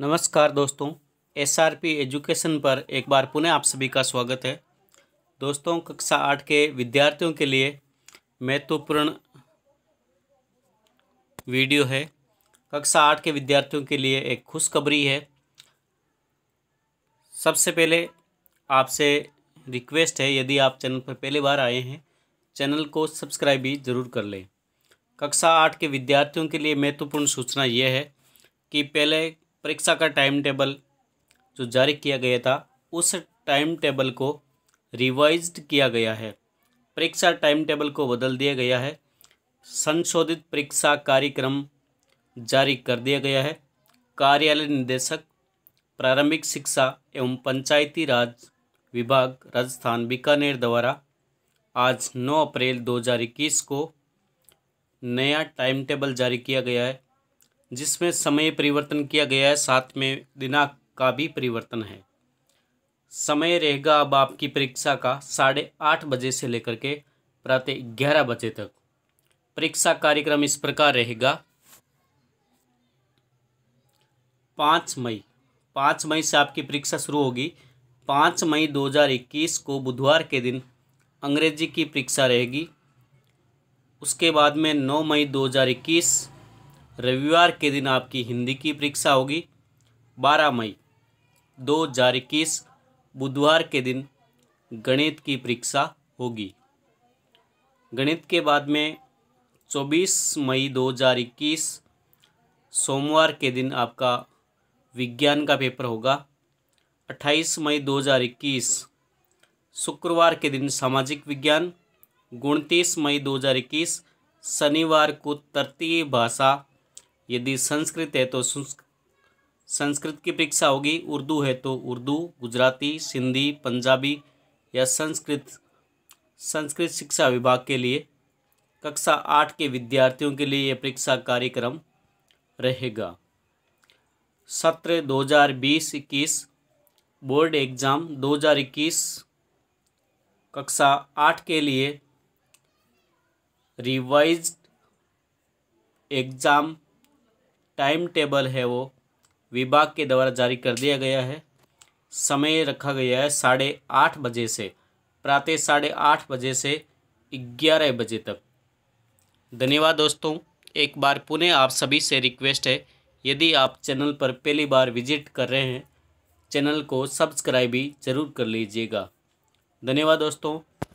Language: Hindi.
नमस्कार दोस्तों एस आर पी एजुकेशन पर एक बार पुनः आप सभी का स्वागत है दोस्तों कक्षा आठ के विद्यार्थियों के लिए महत्वपूर्ण वीडियो है कक्षा आठ के विद्यार्थियों के लिए एक खुशखबरी है सबसे पहले आपसे रिक्वेस्ट है यदि आप चैनल पर पहली बार आए हैं चैनल को सब्सक्राइब भी ज़रूर कर लें कक्षा आठ के विद्यार्थियों के लिए महत्वपूर्ण सूचना यह है कि पहले परीक्षा का टाइम टेबल जो जारी किया गया था उस टाइम टेबल को रिवाइज्ड किया गया है परीक्षा टाइम टेबल को बदल दिया गया है संशोधित परीक्षा कार्यक्रम जारी कर दिया गया है कार्यालय निदेशक प्रारंभिक शिक्षा एवं पंचायती राज विभाग राजस्थान बीकानेर द्वारा आज 9 अप्रैल 2021 को नया टाइम टेबल जारी किया गया है जिसमें समय परिवर्तन किया गया है साथ में दिनांक का भी परिवर्तन है समय रहेगा अब आपकी परीक्षा का साढ़े आठ बजे से लेकर के प्रातः ग्यारह बजे तक परीक्षा कार्यक्रम इस प्रकार रहेगा पाँच मई पाँच मई से आपकी परीक्षा शुरू होगी पाँच मई 2021 को बुधवार के दिन अंग्रेजी की परीक्षा रहेगी उसके बाद में नौ मई इक्कीस रविवार के दिन आपकी हिंदी की परीक्षा होगी 12 मई 2021 बुधवार के दिन गणित की परीक्षा होगी गणित के बाद में 24 मई 2021 सोमवार के दिन आपका विज्ञान का पेपर होगा 28 मई 2021 शुक्रवार के दिन सामाजिक विज्ञान उनतीस मई 2021 शनिवार को तृतीय भाषा यदि संस्कृत है तो संस्कृत की परीक्षा होगी उर्दू है तो उर्दू गुजराती सिंधी पंजाबी या संस्कृत संस्कृत शिक्षा विभाग के लिए कक्षा आठ के विद्यार्थियों के लिए यह परीक्षा कार्यक्रम रहेगा सत्र 2020-21 बोर्ड एग्ज़ाम 2021 कक्षा आठ के लिए रिवाइज्ड एग्ज़ाम टाइम टेबल है वो विभाग के द्वारा जारी कर दिया गया है समय रखा गया है साढ़े आठ बजे से प्रातः साढ़े आठ बजे से ग्यारह बजे तक धन्यवाद दोस्तों एक बार पुनः आप सभी से रिक्वेस्ट है यदि आप चैनल पर पहली बार विजिट कर रहे हैं चैनल को सब्सक्राइब भी ज़रूर कर लीजिएगा धन्यवाद दोस्तों